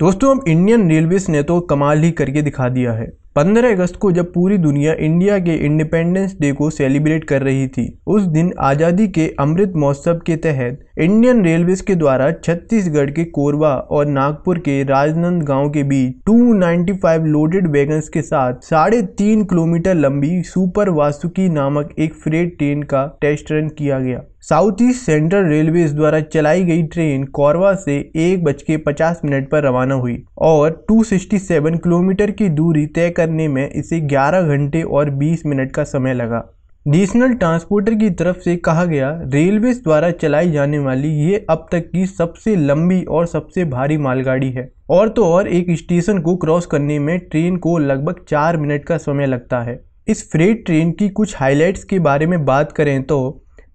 दोस्तों अब Indian railways ने तो कमाल ही करके दिखा दिया है 15 अगस्त को जब पूरी दुनिया इंडिया के इंडिपेंडेंस डे को सेलिब्रेट कर रही थी उस दिन आज़ादी के अमृत महोत्सव के तहत इंडियन रेलवेज के द्वारा छत्तीसगढ़ के कोरबा और नागपुर के राजनंद गांव के बीच 295 लोडेड वैगन के साथ साढ़े तीन किलोमीटर लंबी सुपर वासुकी नामक एक फ्रेट ट्रेन का टेस्ट रन किया गया साउथ ईस्ट सेंट्रल रेलवे द्वारा चलाई गई ट्रेन कोरबा से एक बज के पचास मिनट पर रवाना हुई और 267 किलोमीटर की दूरी तय करने में इसे 11 घंटे और 20 मिनट का समय लगा नेशनल ट्रांसपोर्टर की तरफ से कहा गया रेलवे द्वारा चलाई जाने वाली ये अब तक की सबसे लंबी और सबसे भारी मालगाड़ी है और तो और एक स्टेशन को क्रॉस करने में ट्रेन को लगभग चार मिनट का समय लगता है इस फ्रेट ट्रेन की कुछ हाइलाइट्स के बारे में बात करें तो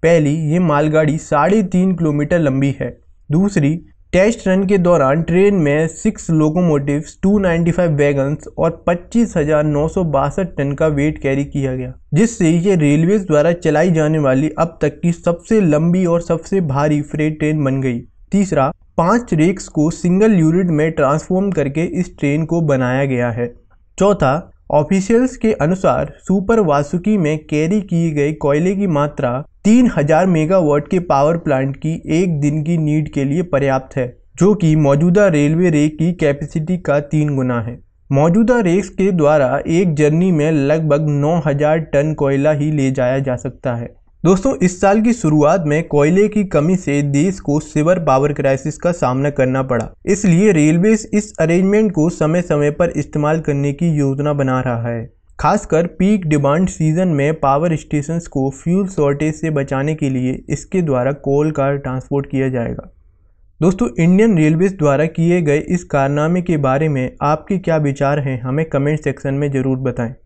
पहली ये मालगाड़ी साढ़े तीन किलोमीटर लंबी है दूसरी टेस्ट रन के दौरान ट्रेन में सिक्स लोकोमोटिव्स 295 वैगन्स और पच्चीस टन का वेट कैरी किया गया जिससे ये रेलवे द्वारा चलाई जाने वाली अब तक की सबसे लंबी और सबसे भारी फ्रेट ट्रेन बन गई तीसरा पांच रेक्स को सिंगल यूनिट में ट्रांसफॉर्म करके इस ट्रेन को बनाया गया है चौथा ऑफिशियल्स के अनुसार सुपर वासुकी में कैरी किए गए कोयले की मात्रा तीन हजार मेगावाट के पावर प्लांट की एक दिन की नीड के लिए पर्याप्त है जो कि मौजूदा रेलवे रेक की कैपेसिटी का तीन गुना है मौजूदा रेक्स के द्वारा एक जर्नी में लगभग 9000 टन कोयला ही ले जाया जा सकता है दोस्तों इस साल की शुरुआत में कोयले की कमी से देश को सिवर पावर क्राइसिस का सामना करना पड़ा इसलिए रेलवे इस अरेंजमेंट को समय समय पर इस्तेमाल करने की योजना बना रहा है खासकर पीक डिमांड सीजन में पावर स्टेशन को फ्यूल शॉर्टेज से बचाने के लिए इसके द्वारा कोल का ट्रांसपोर्ट किया जाएगा दोस्तों इंडियन रेलवेज़ द्वारा किए गए इस कारनामे के बारे में आपके क्या विचार हैं हमें कमेंट सेक्शन में ज़रूर बताएं